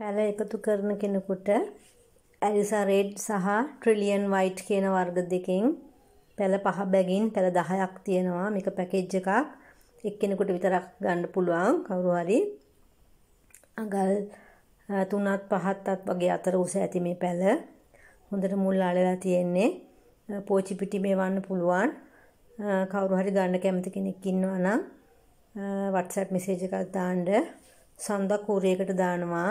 පැල එකතු කරන කෙනෙකුට ඇලිසා රෙඩ් සහ ට්‍රිලියන් වයිට් කියන වර්ග දෙකෙන් පැල පහ බැගින් පැල 10ක් තියෙනවා මේක පැකේජ් එකක් එක්කෙනෙකුට විතරක් ගන්න පුළුවන් කවුරු හරි අඟල් 3ත් 5ත් වගේ අතර උස ඇති මේ පැල හොඳට මුල් ආලලා තියෙන්නේ පෝචි පිටි මේවන්න පුළුවන් කවුරු හරි ගන්න කැමති කෙනෙක් ඉන්නවා නම් WhatsApp message එකක් දාන්න සඳ කූරයකට දානවා